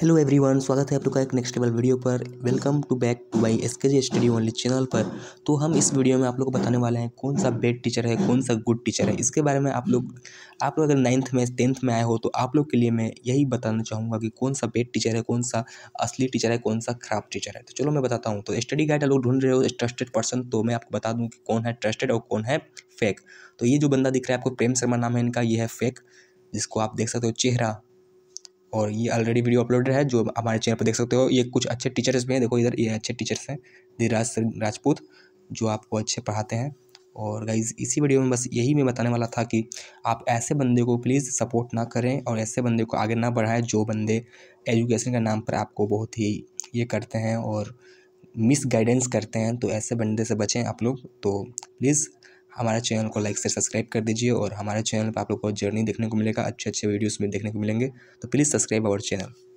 hello everyone स्वागत है आप लोग का एक नेक्स्ट लेवल वीडियो पर welcome to back to by S K G study only channel पर तो हम इस वीडियो में आप लोग को बताने वाले हैं कौन सा बेड टीचर है कौन सा गुड टीचर है इसके बारे में आप लोग आप लोग अगर नाइन्थ में टेंथ में आए हो तो आप लोग के लिए मैं यही बताना चाहूँगा कि कौन सा बेड टीचर है कौन सा असली टीचर है कौन सा खराब टीचर है तो चलो मैं बताता हूँ तो स्टडी गाइड आप लोग ढूंढ रहे हो ट्रस्टेड पर्सन तो मैं आपको बता दूँ कि कौन है ट्रस्टेड और कौन है फेक तो ये जो बंदा दिख रहा है आपको प्रेम शर्मा नाम है इनका ये है फेक जिसको आप देख सकते हो चेहरा और ये ऑलरेडी वीडियो अपलोडेड है जो हमारे चैनल पर देख सकते हो ये कुछ अच्छे टीचर्स भी हैं देखो इधर ये अच्छे टीचर्स हैं धीराज सिंह राजपूत जो आपको अच्छे पढ़ाते हैं और गाइज इसी वीडियो में बस यही मैं बताने वाला था कि आप ऐसे बंदे को प्लीज़ सपोर्ट ना करें और ऐसे बंदे को आगे ना बढ़ाएं जो बंदे एजुकेशन के नाम पर आपको बहुत ही ये करते हैं और मिस गाइडेंस करते हैं तो ऐसे बंदे से बचें आप लोग तो प्लीज़ हमारे चैनल को लाइक से सब्सक्राइब कर दीजिए और हमारे चैनल पर आप लोग को जर्नी देखने को मिलेगा अच्छे अच्छे वीडियोज़ में देखने को मिलेंगे तो प्लीज़ सब्सक्राइब आवर चैनल